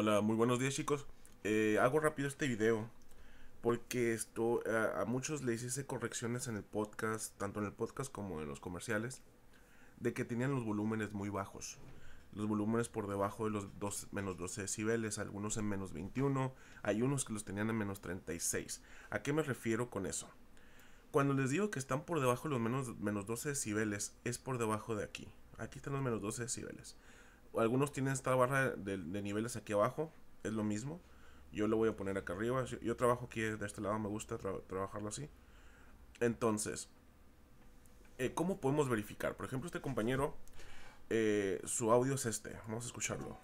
Hola, muy buenos días chicos. Eh, hago rápido este video porque esto a, muchos les hice correcciones en el podcast, tanto en el podcast como en los comerciales, de que tenían los volúmenes muy bajos. Los volúmenes por debajo de los dos menos 12 decibeles, algunos en menos 21, hay unos que los tenían en menos 36. ¿A qué me refiero con eso? Cuando les digo que están por debajo de los menos, menos 12 decibeles, es por debajo de aquí. Aquí están los menos 12 decibeles algunos tienen esta barra de, niveles aquí abajo, es lo mismo. Yo lo voy a poner acá arriba. Yo, trabajo aquí de este lado, me gusta trabajarlo así. Entonces, eh, ¿cómo podemos verificar? Por ejemplo, este compañero eh, su audio es este. Vamos a escucharlo.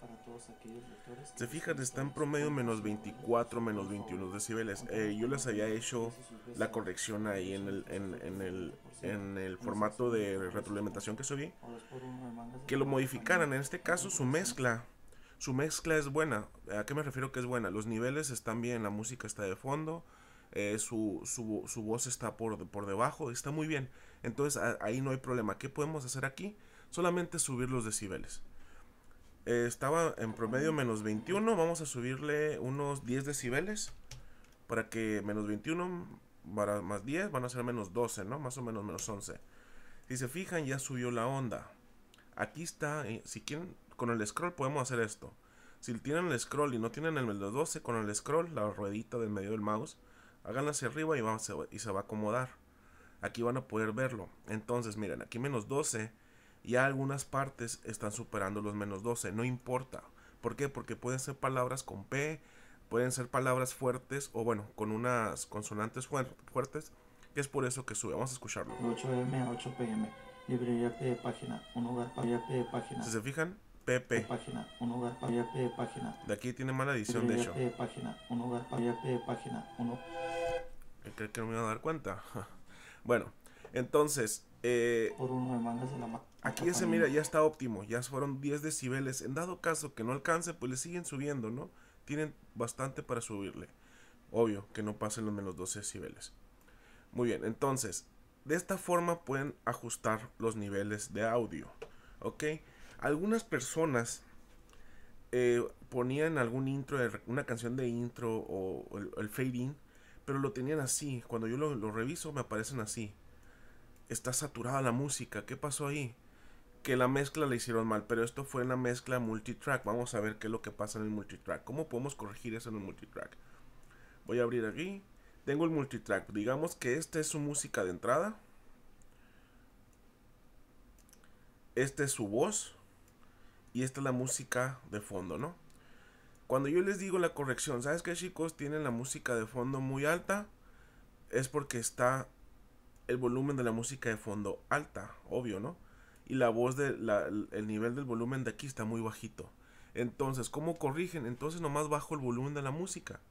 Se fijan, está en promedio menos 24, menos 21 decibeles. Eh, yo les había hecho la corrección ahí en el, en, el, en el formato de retroalimentación que subí. Que lo modificaran. En este caso, su mezcla. Su mezcla es buena. ¿A qué me refiero que es buena? Los niveles están bien, la música está de fondo. Eh, su, su, su, voz está por, por debajo, está muy bien. Entonces ahí no hay problema. ¿Qué podemos hacer aquí? solamente subir los decibeles. Eh, estaba en promedio menos 21, vamos a subirle unos 10 decibeles para que menos 21 para más 10 van a ser menos 12, ¿no? Más o menos menos 11. Si se fijan, ya subió la onda. Aquí está, eh, si quieren, con el scroll podemos hacer esto. Si tienen el scroll y no tienen el menos 12, con el scroll, la ruedita del medio del mouse, háganla hacia arriba y, y se va a acomodar. Aquí van a poder verlo. Entonces, miren, aquí menos 12 y algunas partes están superando los menos 12, no importa. ¿Por qué? Porque pueden ser palabras con P, pueden ser palabras fuertes o bueno, con unas consonantes fuertes, que es por eso que sube. Vamos a escucharlo. 8M a 8PM, librería P de página, un hogar para P de página. Si se fijan, PP. página, un hogar para P página. De aquí tiene mala edición, de hecho. P página, un hogar para P de página, uno... Creo que no me voy a dar cuenta. bueno, entonces, eh, Por uno Aquí ya se mira, ya está óptimo, ya fueron 10 decibeles. En dado caso que no alcance, pues le siguen subiendo, ¿no? Tienen bastante para subirle. Obvio que no pasen los menos 12 decibeles. Muy bien, entonces, de esta forma pueden ajustar los niveles de audio. ¿Ok? Algunas personas eh, ponían algún intro, eh, una canción de intro o el, fade in, pero lo tenían así. Cuando yo lo reviso, me aparecen así está saturada la música, ¿qué pasó ahí? Que la mezcla la hicieron mal, pero esto fue en la mezcla multitrack. Vamos a ver qué es lo que pasa en el multitrack. ¿Cómo podemos corregir eso en el multitrack? Voy a abrir aquí. Tengo el multitrack. Digamos que esta es su música de entrada. Esta es su voz. Y esta es la música de fondo, ¿no? Cuando yo les digo la corrección, ¿sabes qué chicos? Tienen la música de fondo muy alta. Es porque está el volumen de la música de fondo alta, obvio, ¿no? Y la voz de la, el nivel del volumen de aquí está muy bajito. Entonces, ¿cómo corrigen? Entonces nomás bajo el volumen de la música.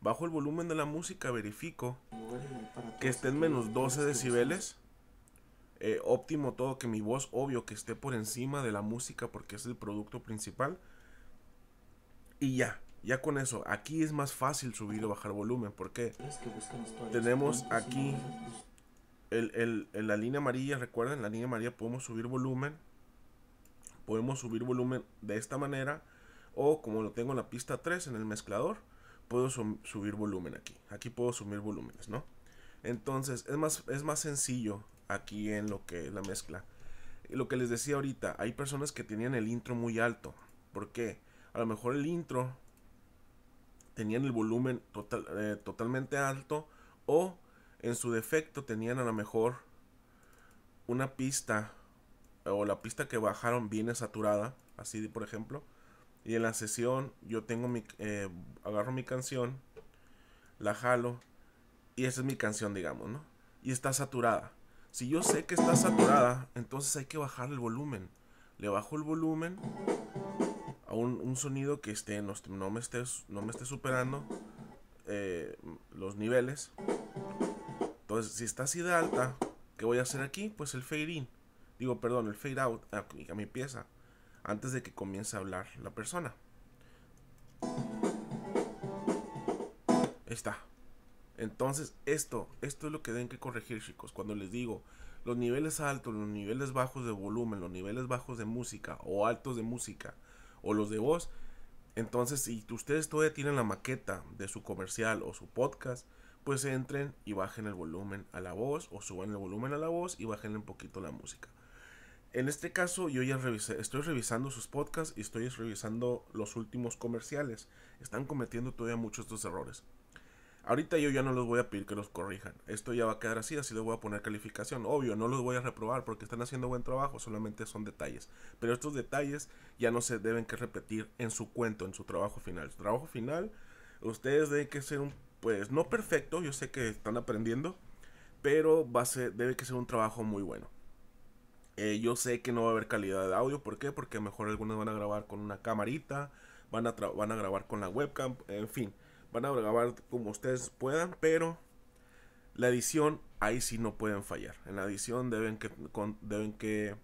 Bajo el volumen de la música verifico que esté en menos 12 decibeles. Eh, óptimo todo, que mi voz obvio que esté por encima de la música porque es el producto principal. Y ya, ya con eso, aquí es más fácil subir o bajar volumen porque tenemos aquí pues, en la línea amarilla, recuerden, en la línea amarilla podemos subir volumen. Podemos subir volumen de esta manera. O como lo tengo en la pista 3, en el mezclador, puedo subir volumen aquí. Aquí puedo subir volúmenes, ¿no? Entonces es más, es más sencillo aquí en lo que es la mezcla. Lo que les decía ahorita, hay personas que tenían el intro muy alto. ¿Por qué? A lo mejor el intro tenían el volumen eh, totalmente alto o en su defecto tenían a lo mejor una pista o la pista que bajaron viene saturada, así por ejemplo. Y en la sesión yo tengo mi, eh, agarro mi canción, la jalo y esa es mi canción, digamos, ¿no? Y está saturada. Si yo sé que está saturada, entonces hay que bajar el volumen. Le bajo el volumen a un, sonido que esté, no, no, me esté, no me esté superando eh, los niveles si está así de alta, ¿qué voy a hacer aquí? Pues el fade in. Digo, perdón, el fade out a mi pieza. Antes de que comience a hablar la persona. está. Entonces, esto, esto es lo que deben que corregir, chicos. Cuando les digo los niveles altos, los niveles bajos de volumen, los niveles bajos de música o altos de música o los de voz, entonces si ustedes todavía tienen la maqueta de su comercial o su podcast, pues entren y bajen el volumen a la voz o suban el volumen a la voz y bajen un poquito la música. En este caso yo ya estoy revisando sus podcasts y estoy revisando los últimos comerciales. Están cometiendo todavía muchos estos errores. Ahorita yo ya no los voy a pedir que los corrijan. Esto ya va a quedar así, así les voy a poner calificación. Obvio, no los voy a reprobar porque están haciendo buen trabajo, solamente son detalles. Pero estos detalles ya no se deben que repetir en su cuento, en su trabajo final. Su trabajo final, ustedes deben que ser un pues no perfecto, yo sé que están aprendiendo, pero va debe que ser un trabajo muy bueno. Eh, yo sé que no va a haber calidad de audio, ¿por qué? Porque mejor algunos van a grabar con una camarita, van a, van a grabar con la webcam, en fin, van a grabar como ustedes puedan, pero la edición ahí sí no pueden fallar. En la edición deben que, deben que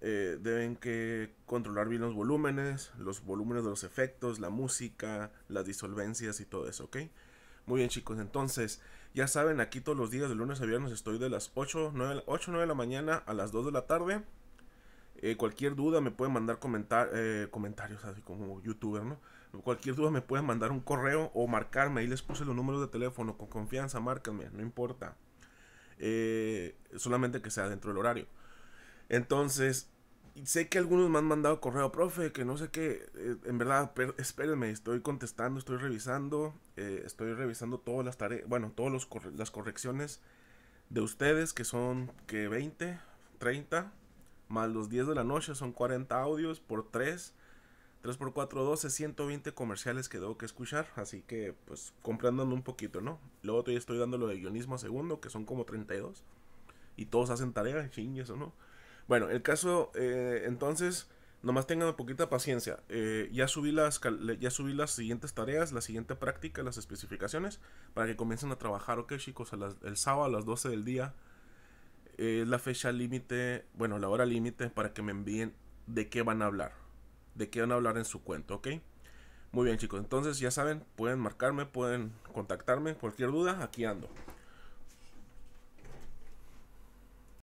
eh, deben que controlar bien los volúmenes, los volúmenes de los efectos, la música, las disolvencias y todo eso, ¿ok? Muy bien chicos, entonces ya saben, aquí todos los días de lunes a viernes estoy de las 8, 9, 9 de la mañana a las 2 de la tarde. Eh, cualquier duda me pueden mandar comentar, eh, comentarios, así como youtuber, ¿no? Cualquier duda me pueden mandar un correo o marcarme. Ahí les puse los números de teléfono, con confianza, márcame, no importa. Eh, solamente que sea dentro del horario. Entonces, sé que algunos me han mandado correo, profe, que no sé qué. Eh, en verdad, espérenme, estoy contestando, estoy revisando, eh, estoy revisando todas las tareas, bueno, todas las correcciones de ustedes, que son que 20, 30, más los 10 de la noche, son 40 audios por 3. 3 por 4, 12, 120 comerciales que tengo que escuchar, así que pues comprándome un poquito, ¿no? Luego todavía estoy dando lo de guionismo a segundo, que son como 32, y todos hacen tarea, chingues o no. Bueno, el caso, eh, entonces, Nomás tengan poquita paciencia. Eh, ya, subí las, ya subí las siguientes tareas, la siguiente práctica, las especificaciones, para que comiencen a trabajar, ok chicos, el sábado a las 12 del día. Eh, la fecha límite, bueno, la hora límite para que me envíen de qué van a hablar. De qué van a hablar en su cuento, ¿ok? Muy bien chicos, entonces ya saben, pueden marcarme, pueden contactarme, cualquier duda, aquí ando.